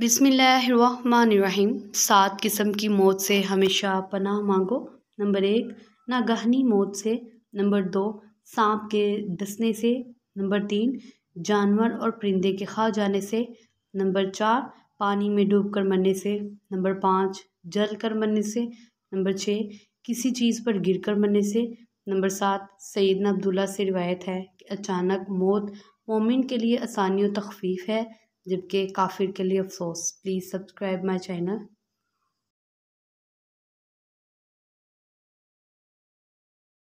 बिसमीम सात किस्म की मौत से हमेशा पनाह मांगो नंबर एक नागहनी मौत से नंबर दो सांप के डसने से नंबर तीन जानवर और परिंदे के खा जाने से नंबर चार पानी में डूब कर मरने से नंबर पाँच जल कर मरने से नंबर छः किसी चीज़ पर गिर कर मरने से नंबर सात सैदना अब्दुल्ला से रिवायत है कि अचानक मौत मोमिन के लिए आसानी और तखफीफ है जबकि काफिर के लिए अफसोस प्लीज़ सब्सक्राइब माई चैनल